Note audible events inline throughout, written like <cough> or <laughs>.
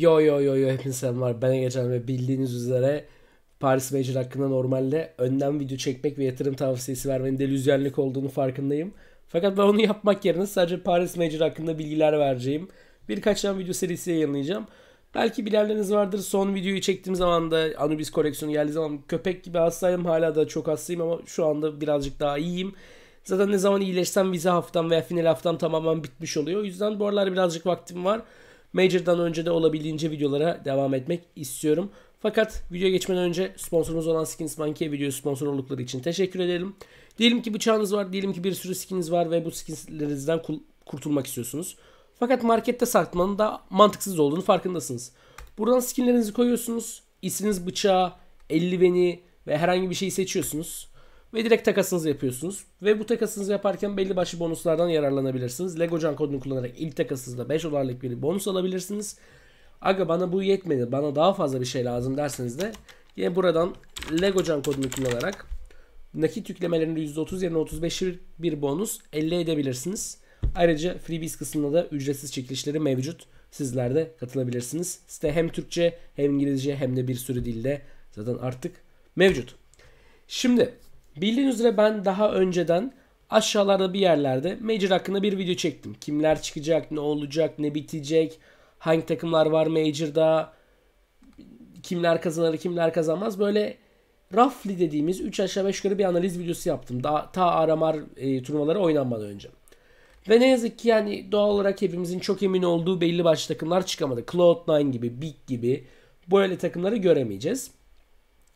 Yo yo yo yo hepiniz selamlar. Ben geçen ve bildiğiniz üzere Paris Major hakkında normalde önden video çekmek ve yatırım tavsiyesi vermenin delüzyonluk olduğunu farkındayım. Fakat ben onu yapmak yerine sadece Paris Major hakkında bilgiler vereceğim. Birkaç tane video serisi yayınlayacağım. Belki bilenleriniz vardır. Son videoyu çektiğim zaman da Anubis koleksiyonu geldiği zaman köpek gibi hastaydım. Hala da çok hastayım ama şu anda birazcık daha iyiyim. Zaten ne zaman iyileşsem vize haftam veya final haftam tamamen bitmiş oluyor. O yüzden bu aralar birazcık vaktim var. Major'dan önce de olabildiğince videolara devam etmek istiyorum. Fakat videoya geçmeden önce sponsorumuz olan Skins Monkey'e video sponsor oldukları için teşekkür edelim. Diyelim ki bıçağınız var, diyelim ki bir sürü skiniz var ve bu skinlerinizden kurtulmak istiyorsunuz. Fakat markette satmanın da mantıksız olduğunu farkındasınız. Buradan skinlerinizi koyuyorsunuz. İsminiz bıçağı, eldiveni ve herhangi bir şeyi seçiyorsunuz. Ve direkt takasınızı yapıyorsunuz. Ve bu takasınızı yaparken belli başlı bonuslardan yararlanabilirsiniz. Lego Can kodunu kullanarak ilk takasınızda 5 dolarlık bir bonus alabilirsiniz. Aga bana bu yetmedi. Bana daha fazla bir şey lazım derseniz de yine buradan Lego Can kodunu kullanarak nakit yüklemelerinde %30 yerine 35 bir bonus elde edebilirsiniz. Ayrıca freebies kısmında da ücretsiz çekilişleri mevcut. Sizler de katılabilirsiniz. Site hem Türkçe hem İngilizce hem de bir sürü dilde zaten artık mevcut. Şimdi Bildiğiniz üzere ben daha önceden aşağılarda bir yerlerde Major hakkında bir video çektim. Kimler çıkacak, ne olacak, ne bitecek, hangi takımlar var Major'da, kimler kazanır, kimler kazanmaz. Böyle roughly dediğimiz 3 aşağı 5 yukarı bir analiz videosu yaptım. Daha, ta Aramar e, turnuvaları oynanmadan önce. Ve ne yazık ki yani doğal olarak hepimizin çok emin olduğu belli başlı takımlar çıkamadı. Cloud9 gibi, Big gibi böyle takımları göremeyeceğiz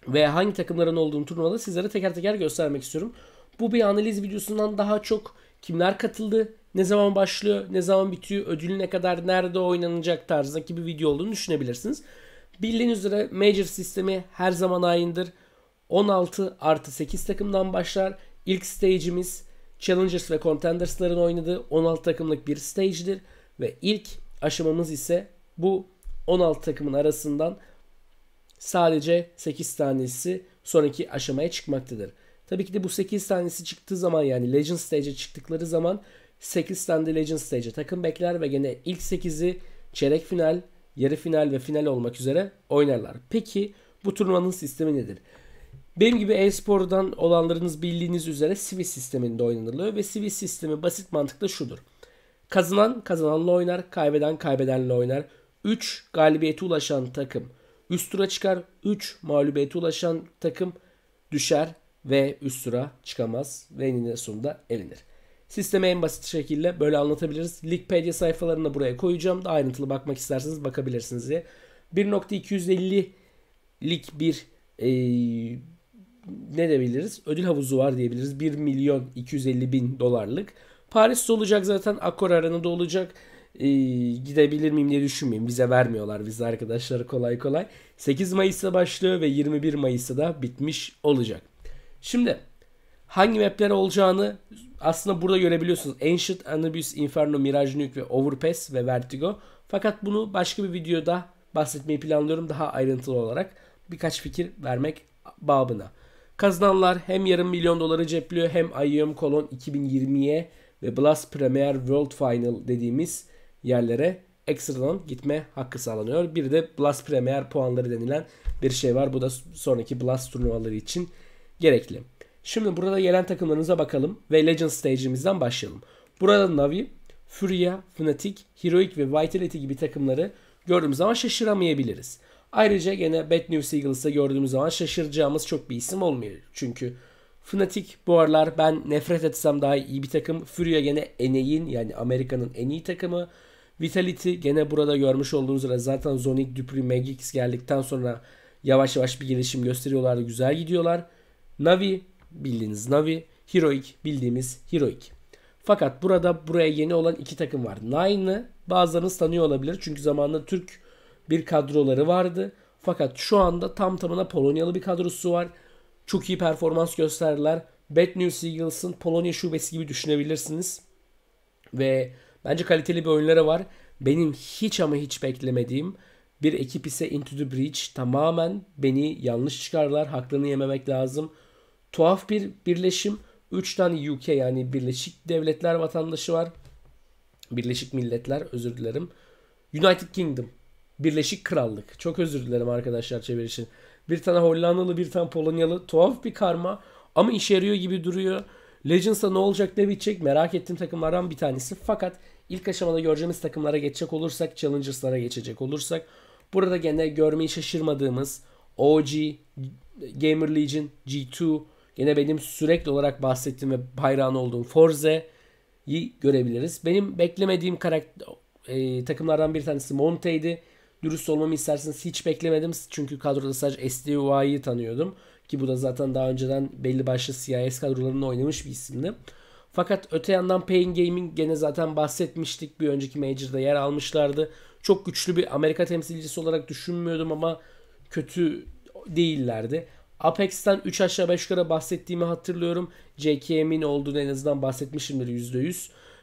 ve hangi takımların olduğunu turnuvada sizlere teker teker göstermek istiyorum. Bu bir analiz videosundan daha çok kimler katıldı, ne zaman başlıyor, ne zaman bitiyor, ödül ne kadar, nerede oynanacak tarzındaki bir video olduğunu düşünebilirsiniz. Bildiğiniz üzere Major sistemi her zaman aynıdır. 16 artı 8 takımdan başlar. İlk stage'imiz Challengers ve Contenders'ların oynadığı 16 takımlık bir stage'dir. Ve ilk aşamamız ise bu 16 takımın arasından Sadece 8 tanesi sonraki aşamaya çıkmaktadır. Tabii ki de bu 8 tanesi çıktığı zaman yani Legend Stage'e çıktıkları zaman 8 tane de Legend Stage'e takım bekler ve gene ilk 8'i çeyrek final, yarı final ve final olmak üzere oynarlar. Peki bu turnuvanın sistemi nedir? Benim gibi e-spordan olanlarınız bildiğiniz üzere Swiss sisteminde oynanılıyor ve Swiss sistemi basit mantıkla şudur. Kazanan kazananla oynar, kaybeden kaybedenle oynar. 3 galibiyete ulaşan takım Üst tura çıkar 3 mağlubiyete ulaşan takım düşer ve üst tura çıkamaz ve eninde sonunda elenir. Sistemi en basit şekilde böyle anlatabiliriz. Ligpedia sayfalarını da buraya koyacağım. Da ayrıntılı bakmak isterseniz bakabilirsiniz diye. 1.250 lig bir e, ne diyebiliriz? Ödül havuzu var diyebiliriz. 1 milyon 250 bin dolarlık. Paris'te olacak zaten. Akor aranında olacak e, gidebilir miyim diye düşünmeyin. Vize vermiyorlar vize arkadaşları kolay kolay. 8 Mayıs'ta başlıyor ve 21 Mayıs'ta da bitmiş olacak. Şimdi hangi mapler olacağını aslında burada görebiliyorsunuz. Ancient, Anubis, Inferno, Mirage Nuke ve Overpass ve Vertigo. Fakat bunu başka bir videoda bahsetmeyi planlıyorum daha ayrıntılı olarak. Birkaç fikir vermek babına. Kazananlar hem yarım milyon doları cepliyor hem IEM Colon 2020'ye ve Blast Premier World Final dediğimiz yerlere ekstradan gitme hakkı sağlanıyor. Bir de Blast Premier puanları denilen bir şey var. Bu da sonraki Blast turnuvaları için gerekli. Şimdi burada gelen takımlarınıza bakalım ve Legend Stage'imizden başlayalım. Burada Navi, Furia, Fnatic, Heroic ve Vitality gibi takımları gördüğümüz zaman şaşıramayabiliriz. Ayrıca gene Bad News Eagles'ı gördüğümüz zaman şaşıracağımız çok bir isim olmuyor. Çünkü Fnatic bu aralar ben nefret etsem daha iyi bir takım. Furia gene NA'in yani Amerika'nın en iyi takımı. Vitality gene burada görmüş olduğunuz üzere zaten Zonic, Dupri, Magix geldikten sonra yavaş yavaş bir gelişim gösteriyorlar. Güzel gidiyorlar. Navi bildiğiniz Navi. Heroic bildiğimiz Heroic. Fakat burada buraya yeni olan iki takım var. Nine'ı bazılarınız tanıyor olabilir. Çünkü zamanında Türk bir kadroları vardı. Fakat şu anda tam tamına Polonyalı bir kadrosu var. Çok iyi performans gösterdiler. Bad News Eagles'ın Polonya şubesi gibi düşünebilirsiniz. Ve Bence kaliteli bir oyunları var. Benim hiç ama hiç beklemediğim bir ekip ise Into the Breach tamamen beni yanlış çıkarlar. Haklarını yememek lazım. Tuhaf bir birleşim. 3 tane UK yani Birleşik Devletler vatandaşı var. Birleşik Milletler özür dilerim. United Kingdom. Birleşik Krallık. Çok özür dilerim arkadaşlar çevirişin. Bir tane Hollandalı bir tane Polonyalı. Tuhaf bir karma ama işe yarıyor gibi duruyor. Legends'a ne olacak ne bitecek merak ettiğim takımlardan bir tanesi. Fakat İlk aşamada göreceğimiz takımlara geçecek olursak, Challengers'lara geçecek olursak burada gene görmeyi şaşırmadığımız OG, Gamer Legion, G2, gene benim sürekli olarak bahsettiğim ve hayran olduğum Forza'yı görebiliriz. Benim beklemediğim karakter e, takımlardan bir tanesi Monte'ydi. Dürüst olmamı isterseniz hiç beklemedim. Çünkü kadroda sadece SDUI'yi tanıyordum. Ki bu da zaten daha önceden belli başlı CIS kadrolarında oynamış bir isimdi. Fakat öte yandan Pain Gaming gene zaten bahsetmiştik. Bir önceki Major'da yer almışlardı. Çok güçlü bir Amerika temsilcisi olarak düşünmüyordum ama kötü değillerdi. Apex'ten 3 aşağı 5 yukarı bahsettiğimi hatırlıyorum. JKM'in olduğunu en azından bahsetmişimdir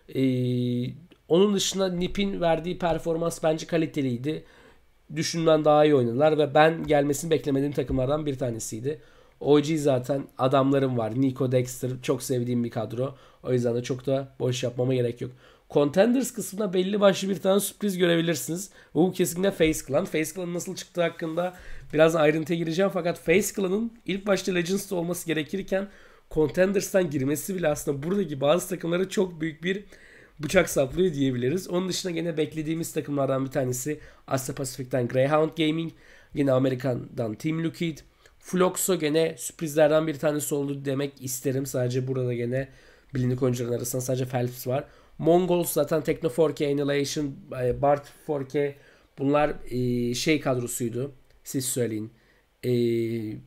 %100. Ee, onun dışında Nip'in verdiği performans bence kaliteliydi. Düşünden daha iyi oynadılar ve ben gelmesini beklemediğim takımlardan bir tanesiydi. OG zaten adamlarım var. Nico Dexter çok sevdiğim bir kadro. O yüzden de çok da boş yapmama gerek yok. Contenders kısmında belli başlı bir tane sürpriz görebilirsiniz. Bu kesinlikle Face Clan. Face Clan nasıl çıktığı hakkında biraz ayrıntıya gireceğim. Fakat Face Clan'ın ilk başta Legends'ta olması gerekirken Contenders'tan girmesi bile aslında buradaki bazı takımlara çok büyük bir bıçak saplıyor diyebiliriz. Onun dışında gene beklediğimiz takımlardan bir tanesi Asya Pasifik'ten Greyhound Gaming. Yine Amerikan'dan Team Liquid. Floxo gene sürprizlerden bir tanesi oldu demek isterim. Sadece burada gene bilindik oyuncuların arasında sadece Phelps var. Mongols zaten Tekno 4K, Annihilation, e, Bart 4K bunlar e, şey kadrosuydu. Siz söyleyin. E,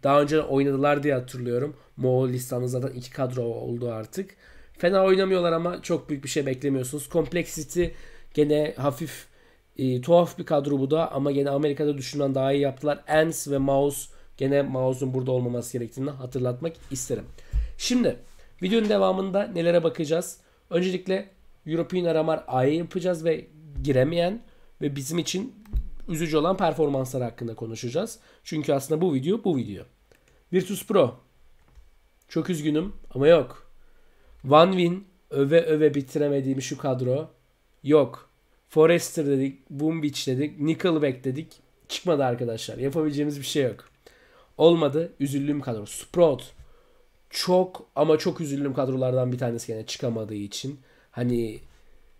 daha önce oynadılar diye hatırlıyorum. Moğolistan'da zaten iki kadro oldu artık. Fena oynamıyorlar ama çok büyük bir şey beklemiyorsunuz. Complexity gene hafif tuhaf bir kadro bu da ama gene Amerika'da düşünen daha iyi yaptılar. Ants ve Mouse Gene mouse'un burada olmaması gerektiğini hatırlatmak isterim. Şimdi videonun devamında nelere bakacağız? Öncelikle European Aramar AE yapacağız ve giremeyen ve bizim için üzücü olan performanslar hakkında konuşacağız. Çünkü aslında bu video bu video. Virtus Pro. Çok üzgünüm ama yok. One Win öve öve bitiremediğim şu kadro yok. Forester dedik, Boom Beach dedik, Nickelback dedik. Çıkmadı arkadaşlar. Yapabileceğimiz bir şey yok. Olmadı. Üzüldüğüm kadro. Sprout. Çok ama çok üzüldüğüm kadrolardan bir tanesi yani çıkamadığı için. Hani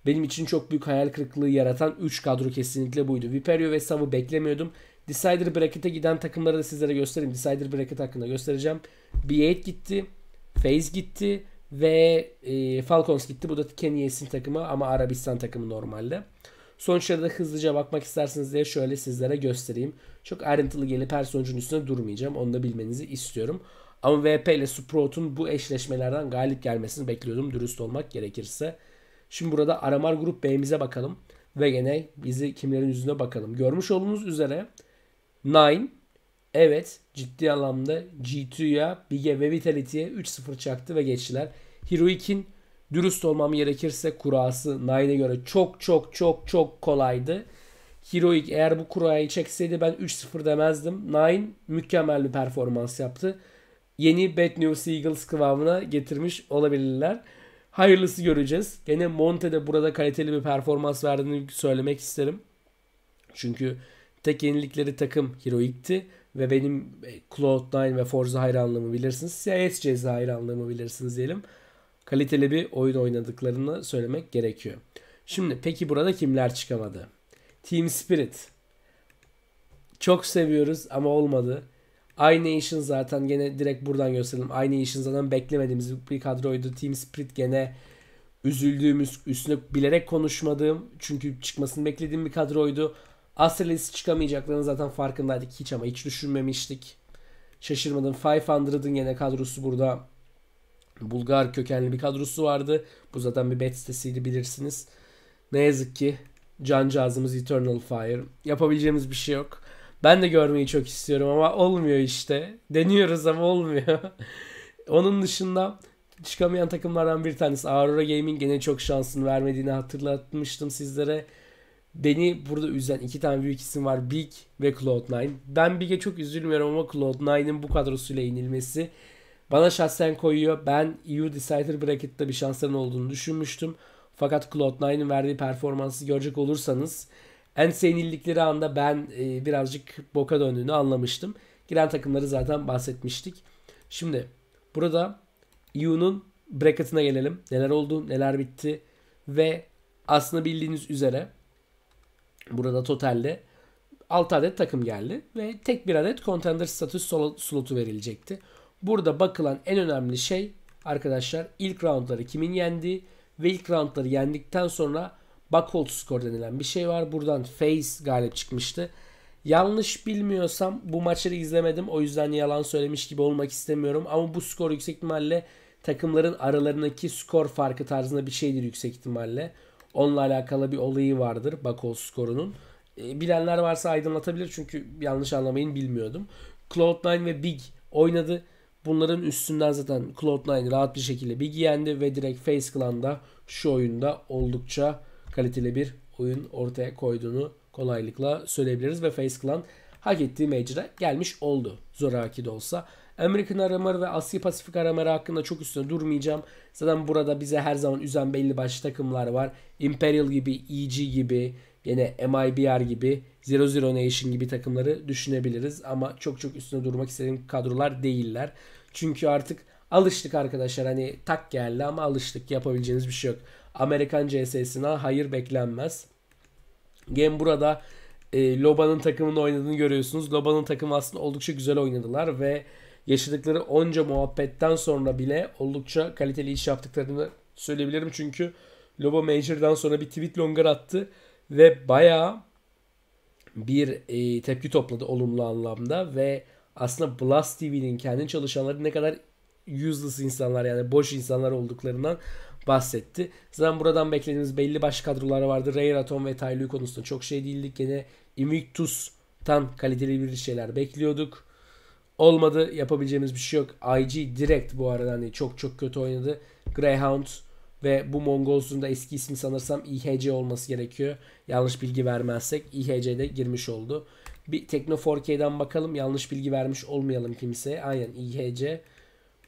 benim için çok büyük hayal kırıklığı yaratan 3 kadro kesinlikle buydu. Viperio ve Savu beklemiyordum. Decider Bracket'e giden takımları da sizlere göstereyim. Decider Bracket hakkında göstereceğim. B8 gitti. FaZe gitti. Ve e, Falcons gitti. Bu da Kenyes'in takımı ama Arabistan takımı normalde. Sonuçlara da hızlıca bakmak isterseniz diye şöyle sizlere göstereyim. Çok ayrıntılı gelip her sonucun üstüne durmayacağım. Onu da bilmenizi istiyorum. Ama VP ile Sprout'un bu eşleşmelerden galip gelmesini bekliyordum dürüst olmak gerekirse. Şimdi burada Aramar Grup B'mize bakalım. Ve gene bizi kimlerin yüzüne bakalım. Görmüş olduğunuz üzere Nine evet ciddi anlamda G2'ya, Big'e ve Vitality'ye 3-0 çaktı ve geçtiler. Heroic'in dürüst olmam gerekirse kurası Nine'e göre çok çok çok çok kolaydı. Heroic eğer bu kurayı çekseydi ben 3-0 demezdim. Nine mükemmel bir performans yaptı. Yeni Bad News Eagles kıvamına getirmiş olabilirler. Hayırlısı göreceğiz. Gene Monte de burada kaliteli bir performans verdiğini söylemek isterim. Çünkü tek yenilikleri takım Heroic'ti ve benim e, Cloud9 ve Forza hayranlığımı bilirsiniz. CIS ceza hayranlığımı bilirsiniz diyelim. Kaliteli bir oyun oynadıklarını söylemek gerekiyor. Şimdi peki burada kimler çıkamadı? Team Spirit. Çok seviyoruz ama olmadı. iNation zaten gene direkt buradan gösterelim. iNation zaten beklemediğimiz bir kadroydu. Team Spirit gene üzüldüğümüz, üstüne bilerek konuşmadığım çünkü çıkmasını beklediğim bir kadroydu. Astralis çıkamayacaklarını zaten farkındaydık hiç ama hiç düşünmemiştik. Şaşırmadım. 500'ın gene kadrosu burada. Bulgar kökenli bir kadrosu vardı. Bu zaten bir bet sitesiydi bilirsiniz. Ne yazık ki Cancağızımız Eternal Fire. Yapabileceğimiz bir şey yok. Ben de görmeyi çok istiyorum ama olmuyor işte. Deniyoruz ama olmuyor. <laughs> Onun dışında çıkamayan takımlardan bir tanesi Aurora Gaming gene çok şansını vermediğini hatırlatmıştım sizlere. Beni burada üzen iki tane büyük isim var. Big ve Cloud9. Ben Big'e çok üzülmüyorum ama Cloud9'in bu kadrosuyla inilmesi bana şahsen koyuyor. Ben EU Decider Bracket'ta bir şansların olduğunu düşünmüştüm. Fakat Cloud9'ın verdiği performansı görecek olursanız en senillikleri anda ben e, birazcık boka döndüğünü anlamıştım. Giren takımları zaten bahsetmiştik. Şimdi burada EU'nun bracket'ına gelelim. Neler oldu, neler bitti ve aslında bildiğiniz üzere burada totalde 6 adet takım geldi ve tek bir adet contender status slotu verilecekti. Burada bakılan en önemli şey arkadaşlar ilk roundları kimin yendiği ve ilk roundları yendikten sonra Buckhold skor denilen bir şey var. Buradan Face galip çıkmıştı. Yanlış bilmiyorsam bu maçları izlemedim. O yüzden yalan söylemiş gibi olmak istemiyorum. Ama bu skor yüksek ihtimalle takımların aralarındaki skor farkı tarzında bir şeydir yüksek ihtimalle. Onunla alakalı bir olayı vardır Bakol skorunun. E, bilenler varsa aydınlatabilir çünkü yanlış anlamayın bilmiyordum. Cloud9 ve Big oynadı. Bunların üstünden zaten Cloud9 rahat bir şekilde bilgi yendi ve direkt Face Clan'da şu oyunda oldukça kaliteli bir oyun ortaya koyduğunu kolaylıkla söyleyebiliriz ve Face Clan hak ettiği mecra gelmiş oldu. Zoraki de olsa. Amerikan aramarı ve Asya Pasifik aramarı hakkında çok üstüne durmayacağım. Zaten burada bize her zaman üzen belli başlı takımlar var. Imperial gibi, EG gibi, Yine MIBR gibi, Zero Zero Nation gibi takımları düşünebiliriz. Ama çok çok üstüne durmak istediğim kadrolar değiller. Çünkü artık alıştık arkadaşlar. Hani tak geldi ama alıştık. Yapabileceğiniz bir şey yok. Amerikan CS'sine hayır beklenmez. gen burada e, Loba'nın takımının oynadığını görüyorsunuz. Loba'nın takımı aslında oldukça güzel oynadılar ve yaşadıkları onca muhabbetten sonra bile oldukça kaliteli iş yaptıklarını söyleyebilirim. Çünkü Loba Major'dan sonra bir tweet longer attı ve bayağı bir e, tepki topladı olumlu anlamda ve aslında Blast TV'nin kendi çalışanları ne kadar useless insanlar yani boş insanlar olduklarından bahsetti. Zaten buradan beklediğimiz belli baş kadrolar vardı. Ray Raton ve Ty Lue konusunda çok şey değildik. Gene Invictus'tan kaliteli bir şeyler bekliyorduk. Olmadı. Yapabileceğimiz bir şey yok. IG direkt bu arada hani çok çok kötü oynadı. Greyhound ve bu Mongols'un da eski ismi sanırsam IHC olması gerekiyor. Yanlış bilgi vermezsek IHC'de girmiş oldu. Bir Tekno 4K'den bakalım. Yanlış bilgi vermiş olmayalım kimseye. Aynen IHC.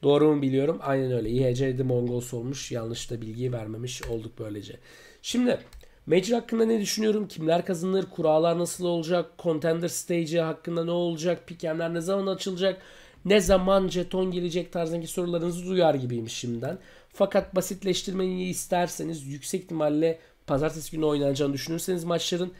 Doğru mu biliyorum? Aynen öyle. IHC'de Mongols olmuş. Yanlış da bilgiyi vermemiş olduk böylece. Şimdi Major hakkında ne düşünüyorum? Kimler kazanır? Kurallar nasıl olacak? Contender stage hakkında ne olacak? Pikemler ne zaman açılacak? Ne zaman jeton gelecek tarzındaki sorularınızı duyar gibiyim şimdiden. Fakat basitleştirmeyi isterseniz yüksek ihtimalle pazartesi günü oynanacağını düşünürseniz maçların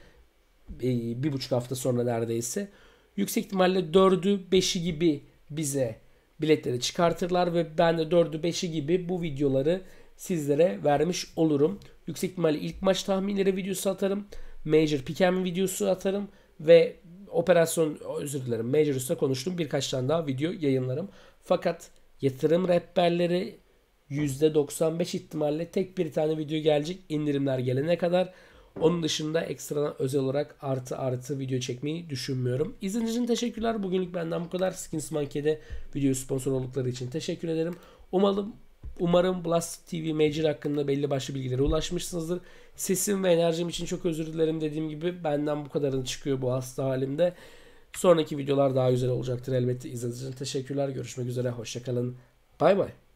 e, bir buçuk hafta sonra neredeyse yüksek ihtimalle 4'ü 5'i gibi bize biletleri çıkartırlar ve ben de 4'ü 5'i gibi bu videoları sizlere vermiş olurum. Yüksek ihtimalle ilk maç tahminleri videosu atarım. Major Pikem videosu atarım ve operasyon özür dilerim Major üstüne konuştuğum birkaç tane daha video yayınlarım. Fakat yatırım rehberleri %95 ihtimalle tek bir tane video gelecek indirimler gelene kadar. Onun dışında ekstra özel olarak artı artı video çekmeyi düşünmüyorum. İzlediğiniz için teşekkürler. Bugünlük benden bu kadar. Skins Monkey'de video sponsor oldukları için teşekkür ederim. Umalım Umarım Blast TV Major hakkında belli başlı bilgilere ulaşmışsınızdır. Sesim ve enerjim için çok özür dilerim dediğim gibi benden bu kadarını çıkıyor bu hasta halimde. Sonraki videolar daha güzel olacaktır elbette. İzlediğiniz için teşekkürler. Görüşmek üzere. Hoşçakalın. Bay bay.